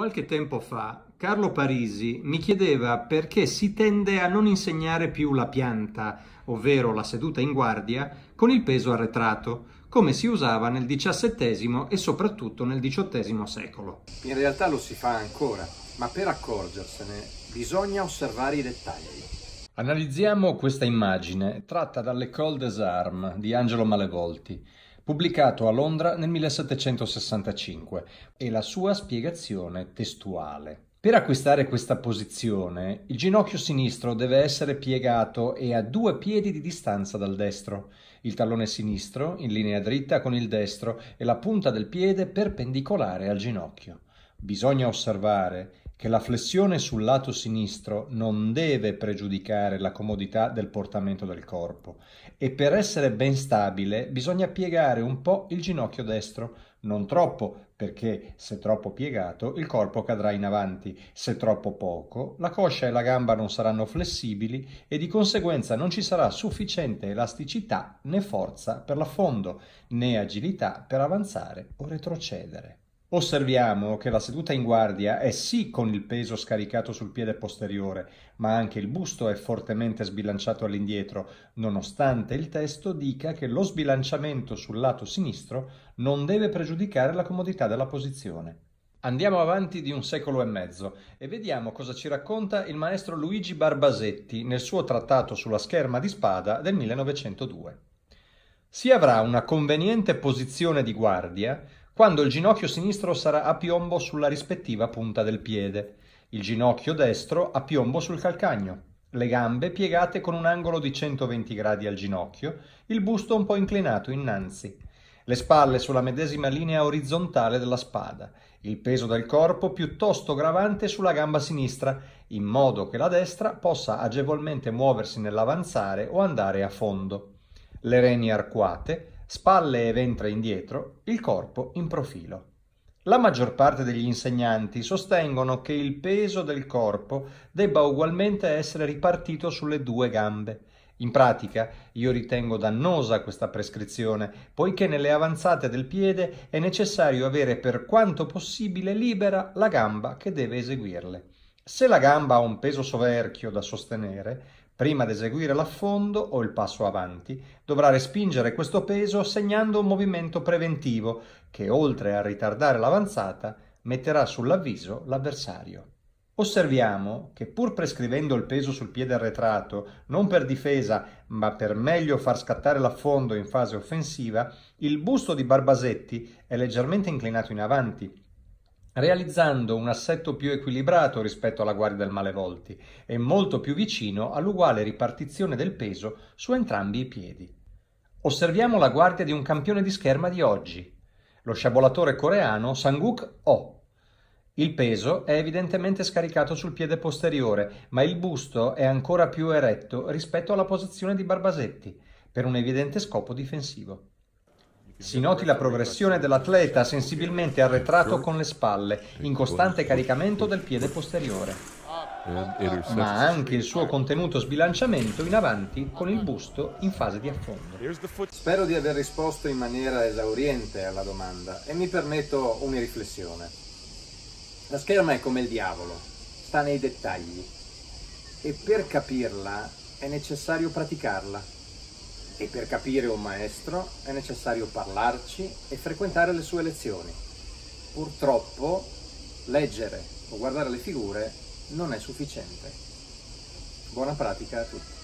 Qualche tempo fa Carlo Parisi mi chiedeva perché si tende a non insegnare più la pianta, ovvero la seduta in guardia, con il peso arretrato, come si usava nel XVII e soprattutto nel XVIII secolo. In realtà lo si fa ancora, ma per accorgersene bisogna osservare i dettagli. Analizziamo questa immagine tratta dall'École des Armes di Angelo Malevolti pubblicato a Londra nel 1765, e la sua spiegazione testuale. Per acquistare questa posizione, il ginocchio sinistro deve essere piegato e a due piedi di distanza dal destro, il tallone sinistro in linea dritta con il destro e la punta del piede perpendicolare al ginocchio. Bisogna osservare che la flessione sul lato sinistro non deve pregiudicare la comodità del portamento del corpo e per essere ben stabile bisogna piegare un po' il ginocchio destro, non troppo perché se troppo piegato il corpo cadrà in avanti, se troppo poco la coscia e la gamba non saranno flessibili e di conseguenza non ci sarà sufficiente elasticità né forza per l'affondo né agilità per avanzare o retrocedere. Osserviamo che la seduta in guardia è sì con il peso scaricato sul piede posteriore, ma anche il busto è fortemente sbilanciato all'indietro, nonostante il testo dica che lo sbilanciamento sul lato sinistro non deve pregiudicare la comodità della posizione. Andiamo avanti di un secolo e mezzo e vediamo cosa ci racconta il maestro Luigi Barbasetti nel suo trattato sulla scherma di spada del 1902. Si avrà una conveniente posizione di guardia quando il ginocchio sinistro sarà a piombo sulla rispettiva punta del piede, il ginocchio destro a piombo sul calcagno, le gambe piegate con un angolo di 120 gradi al ginocchio, il busto un po' inclinato innanzi, le spalle sulla medesima linea orizzontale della spada, il peso del corpo piuttosto gravante sulla gamba sinistra, in modo che la destra possa agevolmente muoversi nell'avanzare o andare a fondo, le reni arcuate, spalle e ventre indietro, il corpo in profilo. La maggior parte degli insegnanti sostengono che il peso del corpo debba ugualmente essere ripartito sulle due gambe. In pratica io ritengo dannosa questa prescrizione, poiché nelle avanzate del piede è necessario avere per quanto possibile libera la gamba che deve eseguirle. Se la gamba ha un peso soverchio da sostenere, Prima di eseguire l'affondo o il passo avanti, dovrà respingere questo peso segnando un movimento preventivo che, oltre a ritardare l'avanzata, metterà sull'avviso l'avversario. Osserviamo che pur prescrivendo il peso sul piede arretrato, non per difesa, ma per meglio far scattare l'affondo in fase offensiva, il busto di Barbasetti è leggermente inclinato in avanti, realizzando un assetto più equilibrato rispetto alla guardia del Malevolti e molto più vicino all'uguale ripartizione del peso su entrambi i piedi. Osserviamo la guardia di un campione di scherma di oggi, lo sciabolatore coreano Sanguk Oh. Il peso è evidentemente scaricato sul piede posteriore, ma il busto è ancora più eretto rispetto alla posizione di Barbasetti, per un evidente scopo difensivo. Si noti la progressione dell'atleta sensibilmente arretrato con le spalle, in costante caricamento del piede posteriore, ma anche il suo contenuto sbilanciamento in avanti con il busto in fase di affondo. Spero di aver risposto in maniera esauriente alla domanda e mi permetto una riflessione. La scherma è come il diavolo, sta nei dettagli e per capirla è necessario praticarla e per capire un maestro è necessario parlarci e frequentare le sue lezioni. Purtroppo leggere o guardare le figure non è sufficiente. Buona pratica a tutti!